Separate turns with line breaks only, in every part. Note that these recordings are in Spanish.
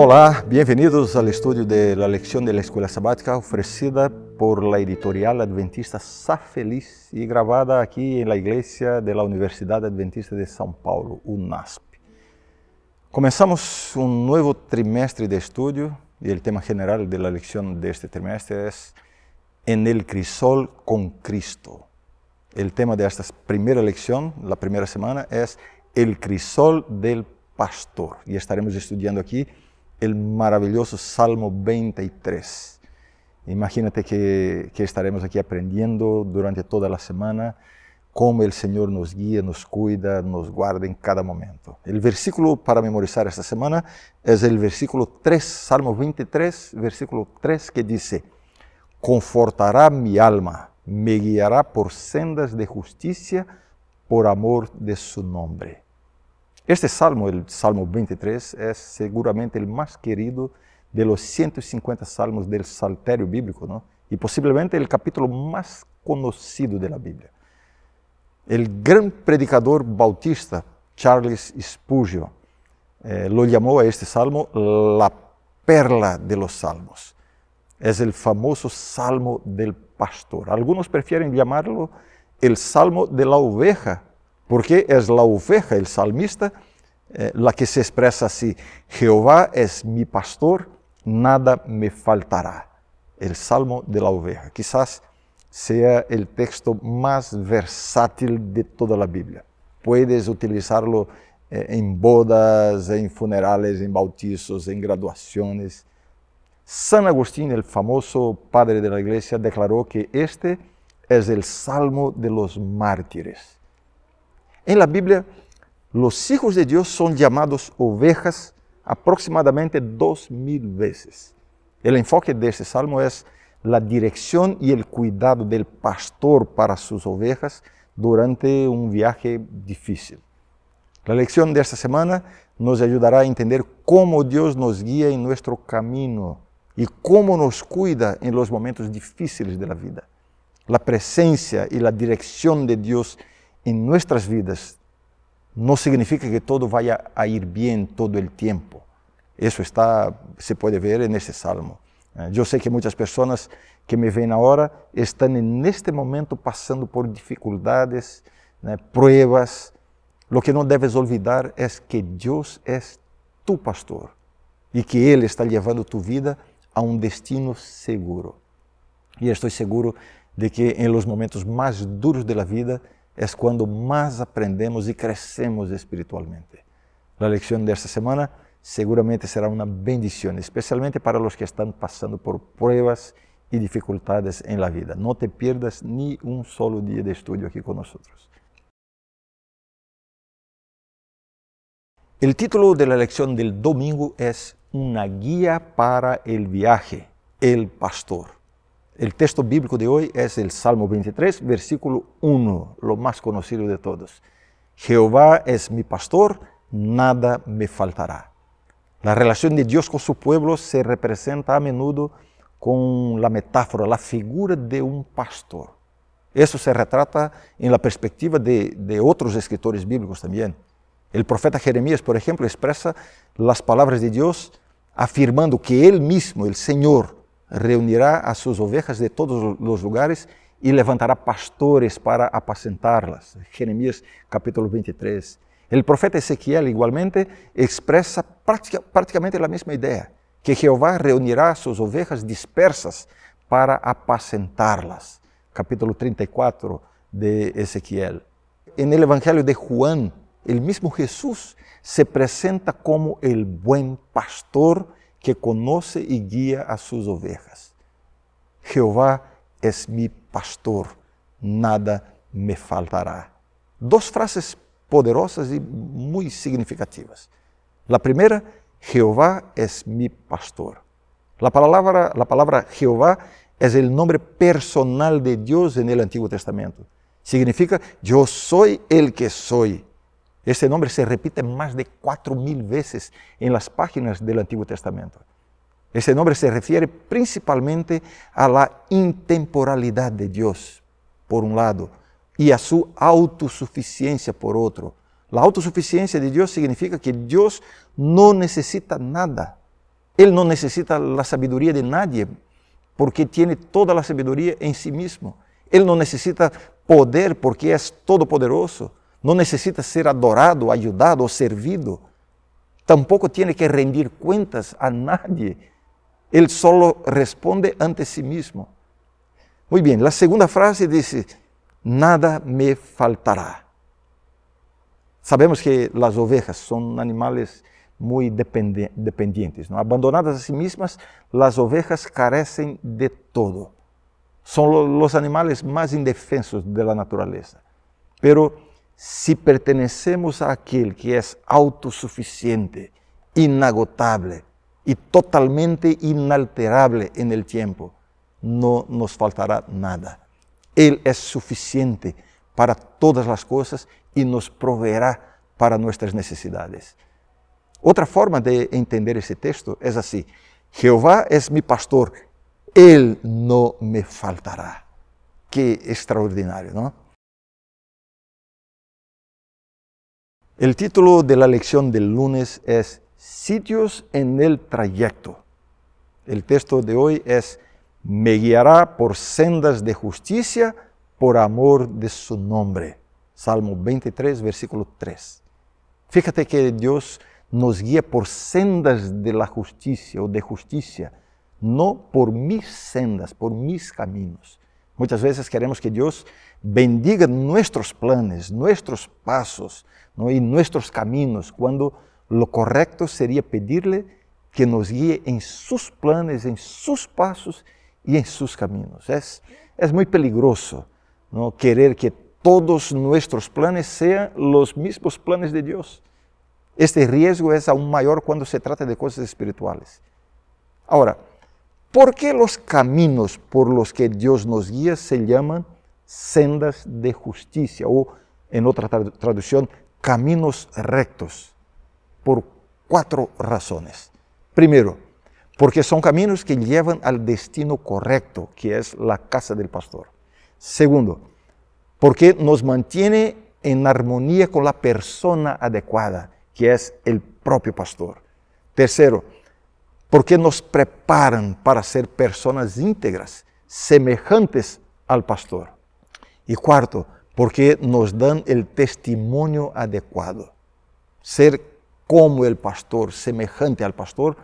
Hola, bienvenidos al estudio de la lección de la Escuela Sabática ofrecida por la editorial adventista Sa Feliz y grabada aquí en la iglesia de la Universidad Adventista de São Paulo, UNASP. Comenzamos un nuevo trimestre de estudio y el tema general de la lección de este trimestre es En el crisol con Cristo. El tema de esta primera lección, la primera semana, es El crisol del pastor y estaremos estudiando aquí el maravilloso Salmo 23. Imagínate que, estaremos aquí aprendiendo durante toda la semana cómo el Señor nos guía, nos cuida, nos guarda en cada momento. El versículo para memorizar esta semana es el versículo 3, Salmo 23, versículo 3, que dice, confortará mi alma, me guiará por sendas de justicia por amor de su nombre. Este salmo, el Salmo 23, es seguramente el más querido de los 150 salmos del Salterio bíblico, y posiblemente el capítulo más conocido de la Biblia. El gran predicador bautista Charles Spurgeon eh, lo llamó a este salmo la perla de los salmos. Es el famoso salmo del pastor. Algunos prefieren llamarlo el salmo de la oveja porque es la oveja, el salmista, eh, la que se expresa así, Jehová es mi pastor, nada me faltará. El salmo de la oveja, quizás sea el texto más versátil de toda la Biblia. Puedes utilizarlo eh, en bodas, en funerales, en bautizos, en graduaciones. San Agustín, el famoso padre de la iglesia, declaró que este es el salmo de los mártires En la Biblia, los hijos de Dios son llamados ovejas aproximadamente dos mil veces. El enfoque de este salmo es la dirección y el cuidado del pastor para sus ovejas durante un viaje difícil. La lección de esta semana nos ayudará a entender cómo Dios nos guía en nuestro camino y cómo nos cuida en los momentos difíciles de la vida. La presencia y la dirección de Dios em nossas vidas não significa que todo vá a ir bem todo o tempo isso está, se pode ver en ese salmo. Eh, eu sei que muitas pessoas que me veem na hora estão neste momento passando por dificuldades, né, pruebas. O que não deves olvidar é que Deus é tu pastor e que Ele está levando tu vida a um destino seguro. E estou seguro de que em los momentos mais duros da vida es cuando más aprendemos y crecemos espiritualmente. La lección de esta semana seguramente será una bendición, especialmente para los que están pasando por pruebas y dificultades en la vida. No te pierdas ni un solo día de estudio aquí con nosotros. El título de la lección del domingo es una guía para el viaje, el pastor. El texto bíblico de hoy es el Salmo 23, versículo 1, lo más conocido de todos. Jehová es mi pastor, nada me faltará. La relación de Dios con su pueblo se representa a menudo con la metáfora, la figura de un pastor. Eso se retrata en la perspectiva de, otros escritores bíblicos también. El profeta Jeremías, por ejemplo, expresa las palabras de Dios afirmando que Él mismo, el Señor, reunirá as suas ovelhas de todos os lugares e levantará pastores para apacentá-las. Jeremias capítulo 23. O profeta Ezequiel igualmente expressa pratica, praticamente a mesma ideia, que Jeová reunirá suas ovelhas dispersas para apacentá-las. Capítulo 34 de Ezequiel. En el Evangelio de Juan, el mismo Jesús se presenta como el buen pastor que conoce e guia as suas ovelhas. Jeová é meu pastor, nada me faltará. Duas frases poderosas e muito significativas. A primeira, Jeová é meu pastor. A palavra, la palabra Jeová é o nome personal de Deus no Antigo Testamento. Significa, eu sou el que sou. Ese nombre se repite más de cuatro mil veces en las páginas del Antiguo Testamento. Ese nombre se refiere principalmente a la intemporalidad de Dios, por un lado, y a su autosuficiencia, por otro. La autosuficiencia de Dios significa que Dios no necesita nada. Él no necesita la sabiduría de nadie porque tiene toda la sabiduría en sí mismo. Él no necesita poder porque es todopoderoso. não necessita ser adorado, ajudado ou servido, tampoco tem que rendir cuentas a nadie. Ele solo responde ante si mesmo. Muy bem. A segunda frase diz: nada me faltará. Sabemos que as ovejas são animais muito dependentes, Abandonadas a si mesmas. As ovejas carecem de todo. São os animais mais indefensos de la Mas si pertenecemos a aquel que es autosuficiente, inagotable y totalmente inalterable en el tiempo, no nos faltará nada. Él es suficiente para todas las cosas y nos proveerá para nuestras necesidades. Otra forma de entender ese texto es así. Jehová es mi pastor, Él no me faltará. Qué extraordinario, ¿no? El título de la lección del lunes es Sitios en el trayecto. El texto de hoy es Me guiará por sendas de justicia por amor de su nombre. Salmo 23, versículo 3. Fíjate que Dios nos guía por sendas de la justicia o de justicia, no por mis sendas, por mis caminos. Muchas veces queremos que Dios bendiga nuestros planes, nuestros pasos y nuestros caminos, cuando lo correcto sería pedirle que nos guíe en sus planes, en sus pasos y en sus caminos. Es, es muy peligroso ¿no? querer que todos nuestros planes sean los mismos planes de Dios. Este riesgo es aún mayor cuando se trata de cosas espirituales. Ahora, ¿por qué los caminos por los que Dios nos guía se llaman sendas de justicia o, en otra traducción, caminos rectos, por cuatro razones. Primero, porque son caminos que llevan al destino correcto, que es la casa del pastor. Segundo, porque nos mantiene en armonía con la persona adecuada, que es el propio pastor. Tercero, porque nos preparan para ser personas íntegras, semejantes al pastor. Y cuarto, porque nos dan el testimonio adecuado. Ser como el pastor, semejante al pastor,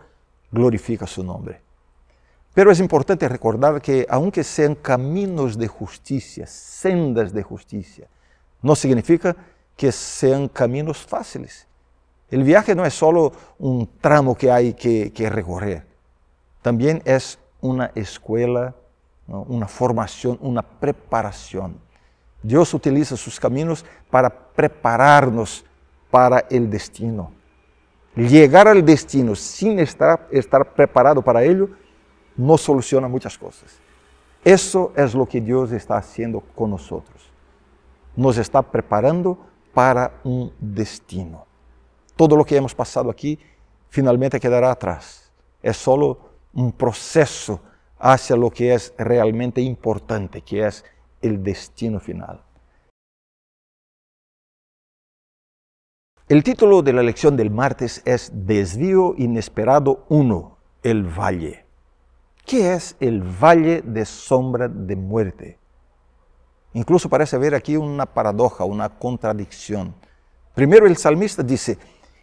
glorifica su nombre. Pero es importante recordar que aunque sean caminos de justicia, sendas de justicia, no significa que sean caminos fáciles. El viaje no es solo un tramo que hay que, recorrer, también es una escuela, una formación, una preparación. Dios utiliza sus caminos para prepararnos para el destino. Llegar al destino sin estar, preparado para ello no soluciona muchas cosas. Eso es lo que Dios está haciendo con nosotros. Nos está preparando para un destino. Todo lo que hemos pasado aquí finalmente quedará atrás. Es solo un proceso hacia lo que es realmente importante, que es el destino final. El título de la lección del martes es Desvío Inesperado 1, el Valle. ¿Qué es el Valle de Sombra de Muerte? Incluso parece haber aquí una paradoja, una contradicción. Primero el salmista dice,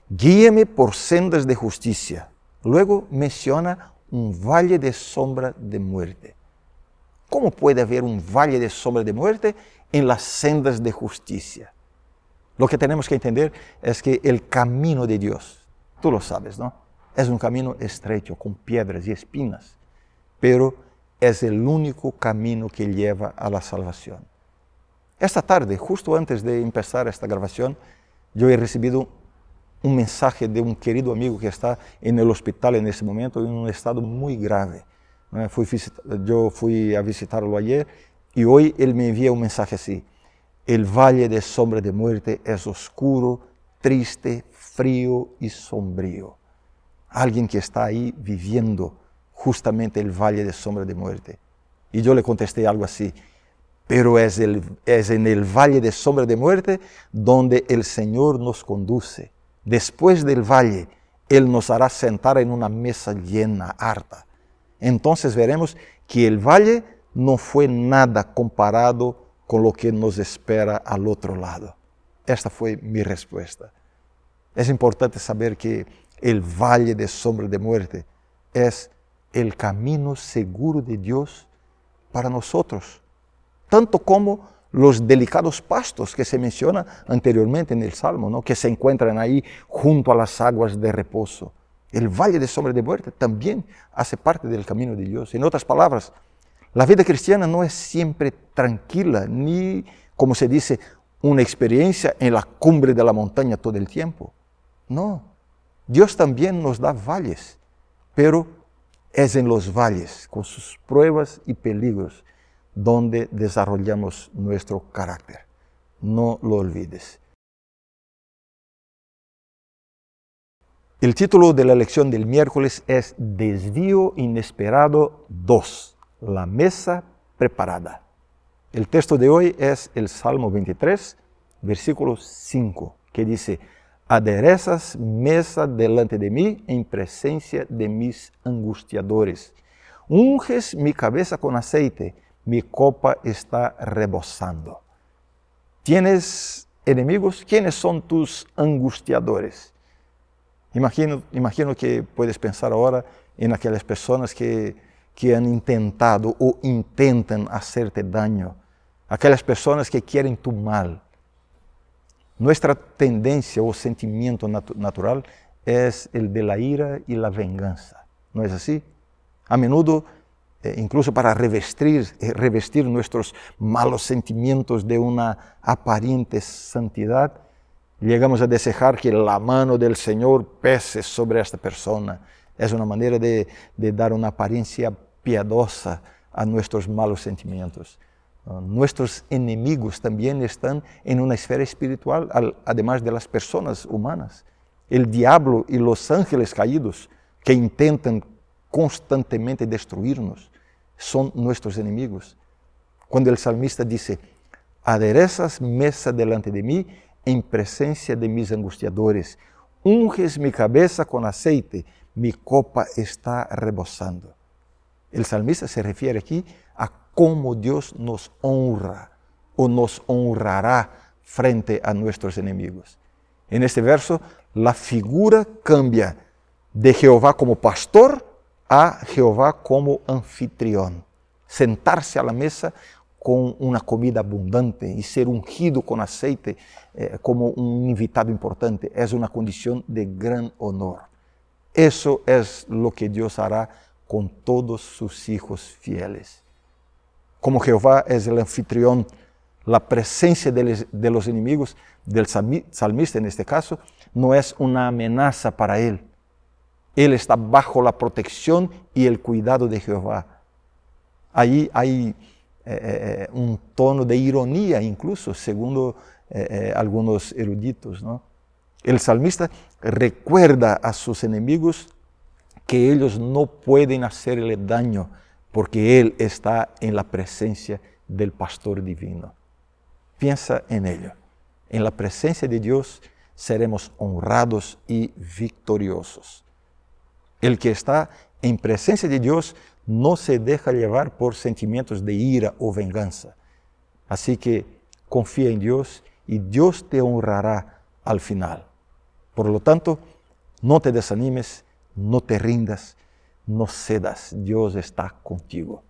guíeme por sendas de justicia. Luego menciona un valle de sombra de muerte. ¿Cómo puede haber un valle de sombra de muerte en las sendas de justicia? Lo que tenemos que entender es que el camino de Dios, tú lo sabes, ¿no? Es un camino estrecho, con piedras y espinas, pero es el único camino que lleva a la salvación. Esta tarde, justo antes de empezar esta grabación, yo he recibido un mensaje de un querido amigo que está en el hospital en ese momento en un estado muy grave. Eh, yo fui a visitarlo ayer y hoy él me envía un mensaje así. El valle de sombra de muerte es oscuro, triste, frío y sombrío. Alguien que está ahí viviendo justamente el valle de sombra de muerte. Y yo le contesté algo así, pero es, el, es en el valle de sombra de muerte donde el Señor nos conduce. Después del valle, Él nos hará sentar en una mesa llena, harta entonces veremos que el valle no fue nada comparado con lo que nos espera al otro lado. Esta fue mi respuesta. Es importante saber que el valle de sombra de muerte es el camino seguro de Dios para nosotros, tanto como los delicados pastos que se menciona anteriormente en el Salmo, que se encuentran ahí junto a las aguas de reposo. El valle de sombra de muerte también hace parte del camino de Dios. En otras palabras, la vida cristiana no es siempre tranquila, ni, como se dice, una experiencia en la cumbre de la montaña todo el tiempo. No, Dios también nos da valles, pero es en los valles, con sus pruebas y peligros, donde desarrollamos nuestro carácter. No lo olvides. El título de la lección del miércoles es Desvío Inesperado 2, la mesa preparada. El texto de hoy es el Salmo 23, versículo 5, que dice, aderezas mesa delante de mí en presencia de mis angustiadores. Unges mi cabeza con aceite, mi copa está rebosando. ¿Tienes enemigos? ¿Quiénes son tus angustiadores? Imagino, imagino que puedes pensar ahora en aquellas personas que, han intentado o intentan hacerte daño, aquellas personas que quieren tu mal. Nuestra tendencia o sentimiento natural es el de la ira y la venganza, ¿no es así? A menudo, eh, incluso para eh, revestir nuestros malos sentimientos de una aparente santidad, llegamos a desejar que a mano do Senhor pese sobre esta persona. É uma maneira de, de dar uma aparência piadosa a nossos malos sentimentos. Ah, nuestros enemigos também estão em uma esfera espiritual, además de las pessoas humanas. o diabo e os ángeles caídos que intentam constantemente destruirnos são nossos enemigos. Quando o salmista diz: aderezas mesa delante de mim". en em presencia de mis angustiadores. Unges mi cabeza con aceite, mi copa está rebosando. El salmista se refiere aquí a cómo Dios nos honra o nos honrará frente a nuestros enemigos. En este verso, la figura cambia de Jehová como pastor a Jehová como anfitrión. Sentarse a la mesa con una comida abundante y e ser ungido con aceite eh, como un um invitado importante es una condición de gran honor. Eso es lo que Dios hará con todos sus hijos fieles. Como Jehová es el anfitrión, la presencia de los enemigos, del salmista en este caso, no es una amenaza para él. Él está bajo la protección y el cuidado de Jehová. Ahí hay eh, eh, eh, un tono de ironía incluso, según algunos eruditos. ¿no? El salmista recuerda a sus enemigos que ellos no pueden hacerle daño porque Él está en la presencia del pastor divino. Piensa en ello. En la presencia de Dios seremos honrados y victoriosos. El que está en presencia de Dios no se deja llevar por sentimientos de ira o venganza. Así que confía en Dios y Dios te honrará al final. Por lo tanto, no te desanimes, no te rindas, no cedas. Dios está contigo.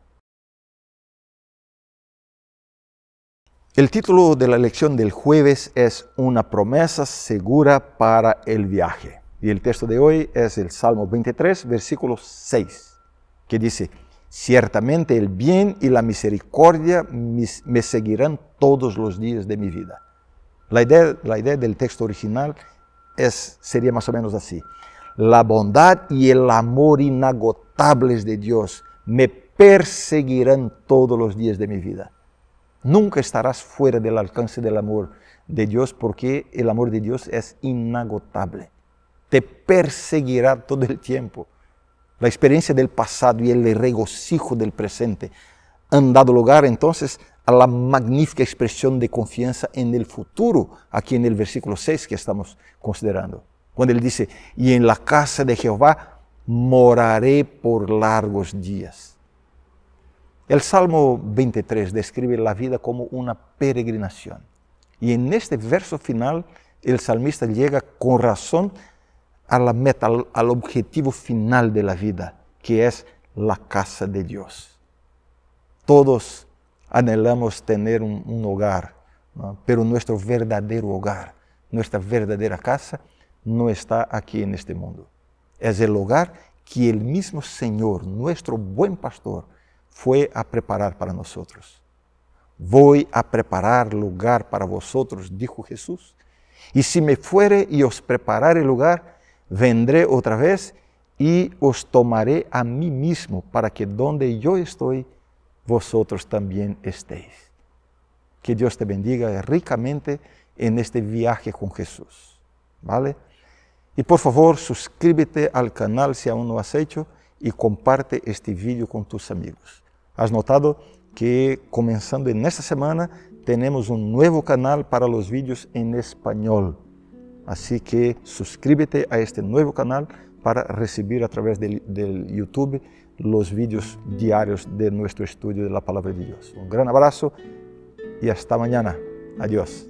El título de la lección del jueves es Una promesa segura para el viaje. Y el texto de hoy es el Salmo 23, versículo 6, que dice, ciertamente el bien y la misericordia me seguirán todos los días de mi vida. La idea, la idea del texto original es, sería más o menos así. La bondad y el amor inagotables de Dios me perseguirán todos los días de mi vida. Nunca estarás fuera del alcance del amor de Dios porque el amor de Dios es inagotable te perseguirá todo el tiempo. La experiencia del pasado y el regocijo del presente han dado lugar entonces a la magnífica expresión de confianza en el futuro, aquí en el versículo 6 que estamos considerando, cuando él dice, y en la casa de Jehová moraré por largos días. El Salmo 23 describe la vida como una peregrinación. Y en este verso final, el salmista llega con razón a la meta, al, objetivo final de la vida, que es la casa de Dios. Todos anhelamos tener un, hogar, pero nuestro verdadero hogar, nuestra verdadera casa, no está aquí en este mundo. Es el hogar que el mismo Señor, nuestro buen pastor, fue a preparar para nosotros. Voy a preparar lugar para vosotros, dijo Jesús. Y si me fuere y os preparare lugar, vendré otra vez y os tomaré a mí mismo para que donde yo estoy, vosotros también estéis. Que Dios te bendiga ricamente en este viaje con Jesús. ¿Vale? Y por favor, suscríbete al canal si aún no has hecho y comparte este vídeo con tus amigos. Has notado que comenzando en esta semana tenemos un nuevo canal para los vídeos en español. Así que suscríbete a este nuevo canal para recibir a través del, YouTube los vídeos diarios de nuestro estudio de la palabra de Dios. Un gran abrazo y hasta mañana. Adiós.